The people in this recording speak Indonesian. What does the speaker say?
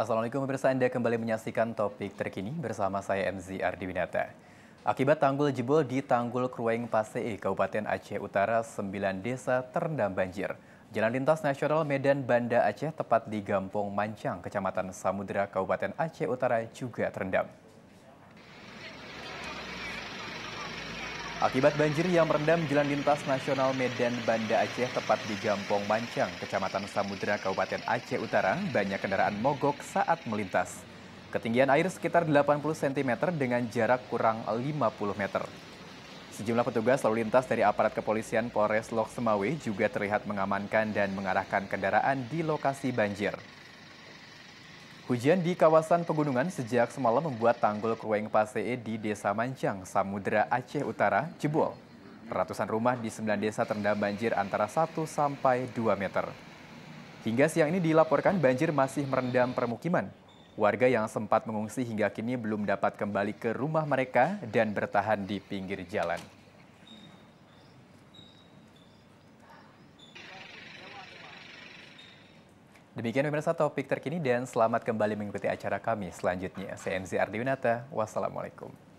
Assalamualaikum pemirsa Anda kembali menyaksikan topik terkini bersama saya MZ Ardiwinata. Akibat tanggul jebol di Tanggul Krueng Pasee, Kabupaten Aceh Utara, 9 desa terendam banjir. Jalan lintas nasional Medan Banda Aceh tepat di Gampung Mancang, Kecamatan Samudra, Kabupaten Aceh Utara juga terendam. Akibat banjir yang merendam jalan lintas nasional Medan Banda Aceh tepat di Jampong Mancang, Kecamatan Samudera, Kabupaten Aceh Utara, banyak kendaraan mogok saat melintas. Ketinggian air sekitar 80 cm dengan jarak kurang 50 meter. Sejumlah petugas lalu lintas dari aparat kepolisian Polres Lok Semawe juga terlihat mengamankan dan mengarahkan kendaraan di lokasi banjir. Hujan di kawasan pegunungan sejak semalam membuat tanggul Krueng Pasee di Desa Mancang, Samudera Aceh Utara, jebol. Ratusan rumah di sembilan desa terendam banjir antara 1 sampai 2 meter. Hingga siang ini dilaporkan banjir masih merendam permukiman. Warga yang sempat mengungsi hingga kini belum dapat kembali ke rumah mereka dan bertahan di pinggir jalan. Demikian pemirsa topik terkini dan selamat kembali mengikuti acara kami selanjutnya. Saya MZ Ardiwinata, wassalamualaikum.